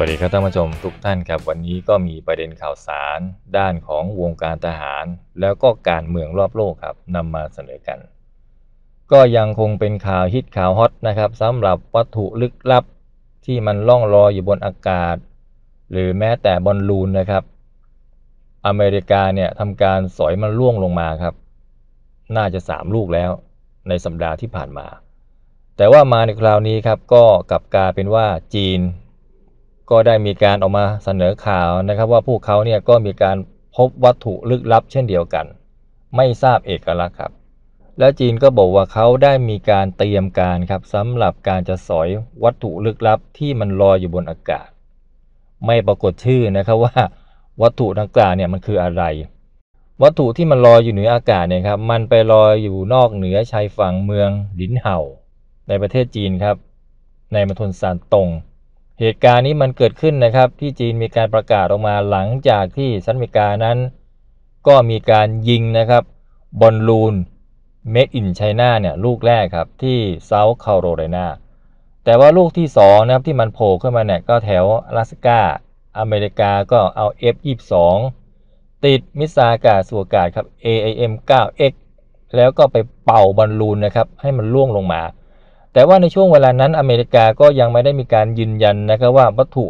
วัสดีครับท่านผู้ชมทุกท่านครับวันนี้ก็มีประเด็นข่าวสารด้านของวงการทหาร แล้วก็การเมืองรอบโลกครับนำมาเสนอกัน ก็ยังคงเป็นข่าวฮิตข่าวฮอตนะครับสำหรับวัตถุลึกลับที่มันล่องลอยอยู่บนอากาศ หรือแม้แต่บอลลูนนะครับ อเมริกาเนี่ยทำการสอยมันล่วงลงมาครับ น่าจะ 3 ลูกแล้ว ในสัปดาห์ที่ผ่านมา แต่ว่ามาในคราวนี้ครับก็กลับกลายเป็นว่าจีนก็ได้มีการออกมาเสนอข่าวนะครับ ว่าพวกเขาเนี่ยก็มีการพบวัตถุลึกลับเช่นเดียวกัน ไม่ทราบเอกลักษณ์ครับ และจีนก็บอกว่าเขาได้มีการเตรียมการครับสำหรับการจะสอยวัตถุลึกลับ ที่มันลอยอยู่บนอากาศ ไม่ปรากฏชื่อนะครับว่าวัตถุดังกล่าวเนี่ย มันคืออะไร วัตถุที่มันลอยอยู่เหนืออากาศเนี่ยครับ มันไปลอยอยู่นอกเหนือชายฝั่งเมืองลินเห่า ในประเทศจีนครับ ในมณฑลซานตงเหตุการณ์นี้มันเกิดขึ้นนะครับที่จีนมีการประกาศออกมาหลังจากที่สหรัฐอเมริกานั้น ก็มีการยิงนะครับบอลลูนเมดอินไชน่าเนี่ย ลูกแรกครับที่เซาท์แคโรไลนาแต่ว่าลูกที่2นะครับ ที่มันโผล่ขึ้นมาเนี่ย ก็แถวลาสกาอเมริกาก็เอา F22 ติดมิสซากาสวกาศครับ a a m 9X แล้วก็ไปเป่าบอลลูนนะครับให้มันล่วงลงมาแต่ว่าในช่วงเวลานั้นอเมริกาก็ยังไม่ได้มีการยืนยันนะครับว่าวัตถุ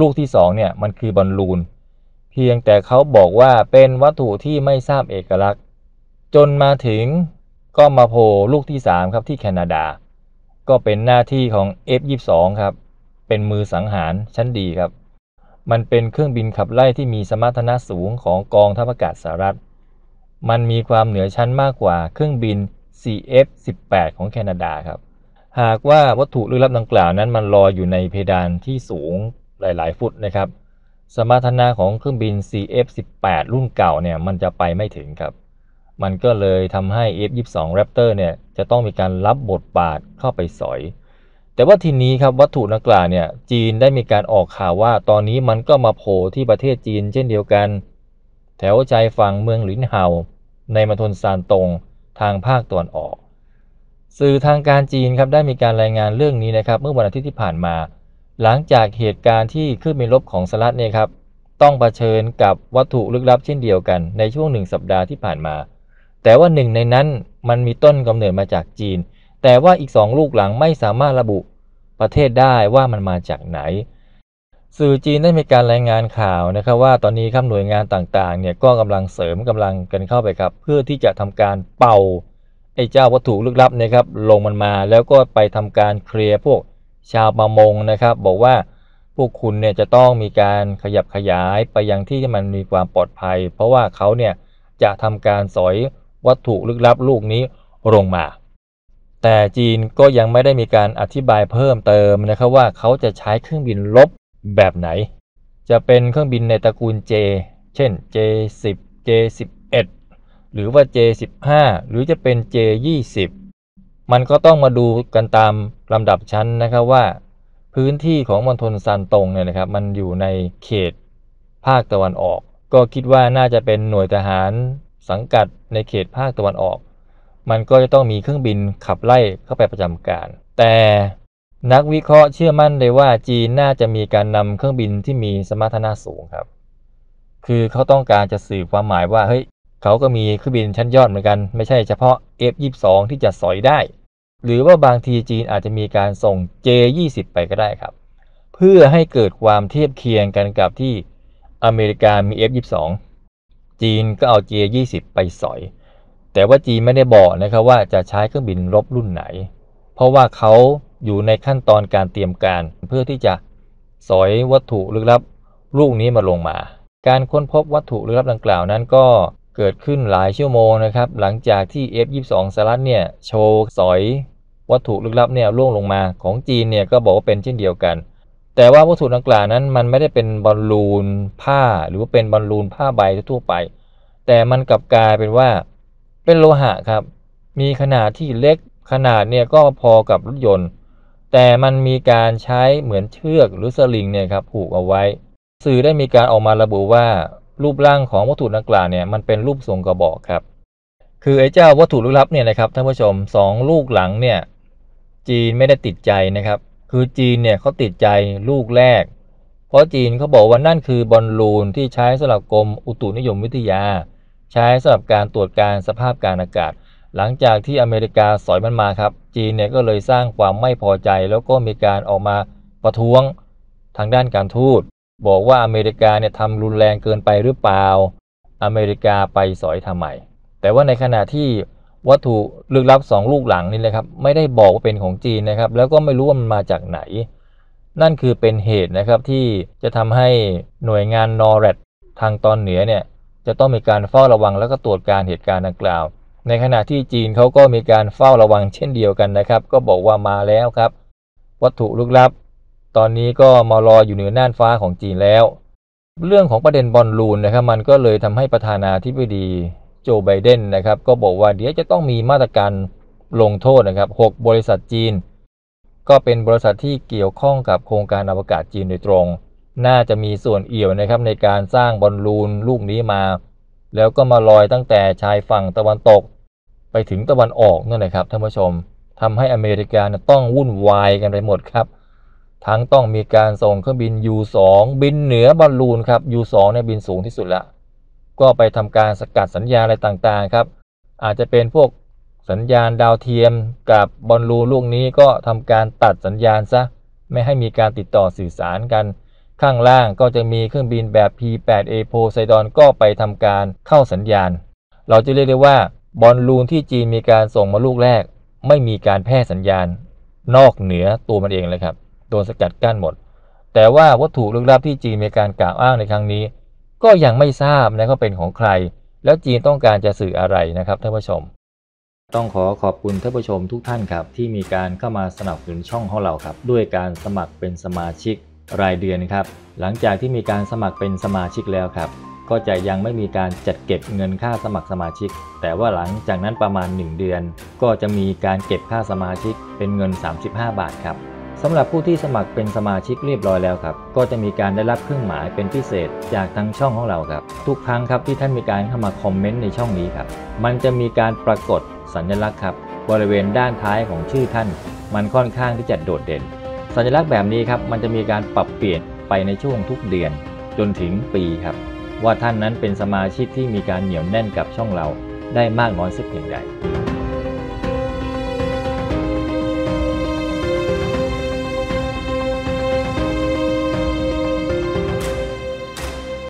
ลูกที่2เนี่ยมันคือบอลลูนเพียงแต่เขาบอกว่าเป็นวัตถุที่ไม่ทราบเอกลักษณ์ จนมาถึงก็มาโผล่ลูกที่3ครับที่แคนาดา ก็เป็นหน้าที่ของ F22 ครับ เป็นมือสังหารชั้นดีครับ มันเป็นเครื่องบินขับไล่ที่มีสมรรถนะสูงของกองทัพอากาศสหรัฐ มันมีความเหนือชั้นมากกว่าเครื่องบิน CF18 ของแคนาดาครับหากว่าวัตถุลึกลับดังกล่าวนั้นมันลอยอยู่ในเพดานที่สูงหลายๆ ฟุตนะครับ สมรรถนะของเครื่องบิน CF18 รุ่นเก่าเนี่ยมันจะไปไม่ถึงครับ มันก็เลยทำให้ F22 Raptor เนี่ยจะต้องมีการรับบทบาทเข้าไปสอย แต่ว่าทีนี้ครับวัตถุดังกล่าวเนี่ยจีนได้มีการออกข่าวว่าตอนนี้มันก็มาโผล่ที่ประเทศจีน เช่นเดียวกัน แถวใจฝั่งเมืองหลินเฮาในมณฑลซานตงทางภาคตะวันออกสื่อทางการจีนครับได้มีการรายงานเรื่องนี้นะครับ เมื่อวันอาทิตย์ที่ผ่านมา หลังจากเหตุการณ์ที่ขึ้นมินลบของสหรัฐเนี่ยครับต้องเผชิญกับวัตถุลึกลับเช่นเดียวกันในช่วงหนึ่งสัปดาห์ที่ผ่านมา แต่ว่าหนึ่งในนั้นมันมีต้นกำเนิดมาจากจีน แต่ว่าอีกสองลูกหลังไม่สามารถระบุประเทศได้ว่ามันมาจากไหน สื่อจีนได้มีการรายงานข่าวนะครับว่าตอนนี้ครับหน่วยงานต่างๆเนี่ยก็กำลังเสริมกำลังกันเข้าไปครับ เพื่อที่จะทำการเป่าไอ้เจ้าวัตถุลึกลับนะครับลงมันมา แล้วก็ไปทำการเคลียร์พวกชาวประมงนะครับ บอกว่าพวกคุณเนี่ยจะต้องมีการขยับขยายไปยังที่ที่มันมีความปลอดภัย เพราะว่าเขาเนี่ยจะทำการสอยวัตถุลึกลับลูกนี้ลงมา แต่จีนก็ยังไม่ได้มีการอธิบายเพิ่มเติมนะครับว่าเขาจะใช้เครื่องบินลบแบบไหน จะเป็นเครื่องบินในตระกูล J เช่น J10 J11 หรือว่า J15 หรือจะเป็น J20 มันก็ต้องมาดูกันตามลำดับชั้นนะครับว่า พื้นที่ของมณฑลซานตงเนี่ยนะครับมันอยู่ในเขตภาคตะวันออก ก็คิดว่าน่าจะเป็นหน่วยทหารสังกัดในเขตภาคตะวันออก มันก็จะต้องมีเครื่องบินขับไล่เข้าไปประจำการ แต่นักวิเคราะห์เชื่อมั่นเลยว่า จีนน่าจะมีการนำเครื่องบินที่มีสมรรถนะสูงครับคือเขาต้องการจะสื่อความหมายว่าเฮ้ยเขาก็มีเครื่องบินชั้นยอดเหมือนกัน ไม่ใช่เฉพาะ F22 ที่จะสอยได้ หรือว่าบางทีจีนอาจจะมีการส่ง J20 ไปก็ได้ครับ เพื่อให้เกิดความเทียบเคียงกันกับที่อเมริกามี F22 จีนก็เอา J20 ไปสอย แต่ว่าจีนไม่ได้บอกนะครับว่าจะใช้เครื่องบินรบรุ่นไหน เพราะว่าเขาอยู่ในขั้นตอนการเตรียมการ เพื่อที่จะสอยวัตถุลึกลับลูกนี้มาลงมา การค้นพบวัตถุลึกลับดังกล่าวนั้นก็เกิดขึ้นหลายชั่วโมงนะครับหลังจากที่ F22 สหรัฐเนี่ยโชว์สอย วัตถุ ลึกลับเนี่ยร่วงลงมาของจีนเนี่ยก็บอกว่าเป็นเช่นเดียวกัน แต่ว่าวัตถุดังกล่าวนั้น มันไม่ได้เป็นบอลลูนผ้าหรือว่าเป็นบอลลูนผ้าใบทั่วไป แต่มันกลับกลายเป็นว่าเป็นโลหะครับ มีขนาดที่เล็กขนาดเนี่ยก็พอกับรถยนต์ แต่มันมีการใช้เหมือนเชือกหรือสลิงเนี่ยครับผูกเอาไว้ สื่อได้มีการออกมาระบุว่ารูปร่างของวัตถุดังกล่าวเนี่ยมันเป็นรูปทรงกระบอกครับ คือไอ้เจ้าวัตถุลึกลับเนี่ยนะครับท่านผู้ชม 2 ลูกหลังเนี่ยจีนไม่ได้ติดใจนะครับคือจีนเนี่ยเขาติดใจลูกแรก เพราะจีนเขาบอกว่านั่นคือบอลลูนที่ใช้สำหรับกรม อุตุนิยมวิทยา ใช้สำหรับการตรวจการสภาพการอากาศ หลังจากที่อเมริกาสอยมันมาครับ จีนเนี่ย ก็เลยสร้างความไม่พอใจ แล้วก็มีการออกมาประท้วงทางด้านการทูตบอกว่าอเมริกาเนี่ยทำรุนแรงเกินไปหรือเปล่าอเมริกาไปสอยทำไมแต่ว่าในขณะที่วัตถุลึกลับสองลูกหลังนี่นะครับ ไม่ได้บอกว่าเป็นของจีนนะครับแล้วก็ไม่รู้ว่า มันมาจากไหน นั่นคือเป็นเหตุนะครับที่จะทำให้หน่วยงานนอร์เรดทางตอนเหนือเนี่ยจะต้องมีการเฝ้าระวังแล้วก็ตรวจการเหตุการณ์ดังกล่าว ในขณะที่จีนเขาก็มีการเฝ้าระวังเช่นเดียวกันนะครับ ก็บอกว่ามาแล้วครับ วัตถุลึกลับตอนนี้ก็มารออยู่เหนือน่านฟ้าของจีนแล้ว เรื่องของประเด็นบอลลูนนะครับ มันก็เลยทำให้ประธานาธิบดีโจไบเดนนะครับ ก็บอกว่าเดี๋ยวจะต้องมีมาตรการลงโทษนะครับ 6 บริษัทจีน ก็เป็นบริษัทที่เกี่ยวข้องกับโครงการอวกาศจีนโดยตรง น่าจะมีส่วนเอี่ยวนะครับในการสร้างบอลลูนลูกนี้มาแล้วก็มาลอยตั้งแต่ชายฝั่งตะวันตก ไปถึงตะวันออกนั่นแหละครับท่านผู้ชมทำให้อเมริกาต้องวุ่นวายกันไปหมดครับทั้งต้องมีการส่งเครื่องบิน U2 บินเหนือบอลลูนครับ U2 เนี่ยบินสูงที่สุดละก็ไปทำการสกัดสัญญาณอะไรต่างๆครับ อาจจะเป็นพวกสัญญาณดาวเทียมกับบอลลูนลูกนี้ก็ทำการตัดสัญญาณซะ ไม่ให้มีการติดต่อสื่อสารกัน ข้างล่างก็จะมีเครื่องบินแบบ P8A โพไซดอนก็ไปทำการเข้าสัญญาณ เราจะเรียกได้ว่าบอลลูนที่จีนมีการส่งมาลูกแรก ไม่มีการแพร่สัญญาณ นอกเหนือตัวมันเองเลยครับดนสกัดกั้นหมด แต่ว่าวัตถุลึกลับที่จีนมีการกล่าวอ้างในครั้งนี้ ก็ยังไม่ทราบนะว่าเป็นของใคร แล้วจีนต้องการจะสื่ออะไรนะครับท่านผู้ชม ต้องขอขอบคุณท่านผู้ชมทุกท่านครับ ที่มีการเข้ามาสนับสนุนช่องของเราครับ ด้วยการสมัครเป็นสมาชิกรายเดือนครับ หลังจากที่มีการสมัครเป็นสมาชิกแล้วครับ ก็จะยังไม่มีการจัดเก็บเงินค่าสมัครสมาชิก แต่ว่าหลังจากนั้นประมาณ 1 เดือน ก็จะมีการเก็บค่าสมาชิกเป็นเงิน 35 บาทครับสำหรับผู้ที่สมัครเป็นสมาชิกเรียบร้อยแล้วครับ ก็จะมีการได้รับเครื่องหมายเป็นพิเศษจากทางช่องของเราครับ ทุกครั้งครับที่ท่านมีการเข้ามาคอมเมนต์ในช่องนี้ครับมันจะมีการปรากฏสัญลักษณ์ครับ บริเวณด้านท้ายของชื่อท่าน มันค่อนข้างที่จะโดดเด่น สัญลักษณ์แบบนี้ครับมันจะมีการปรับเปลี่ยนไปในช่วงทุกเดือนจนถึงปีครับ ว่าท่านนั้นเป็นสมาชิกที่มีการเหนี่ยวแน่นกับช่องเรา ได้มากน้อยสักเพียงใด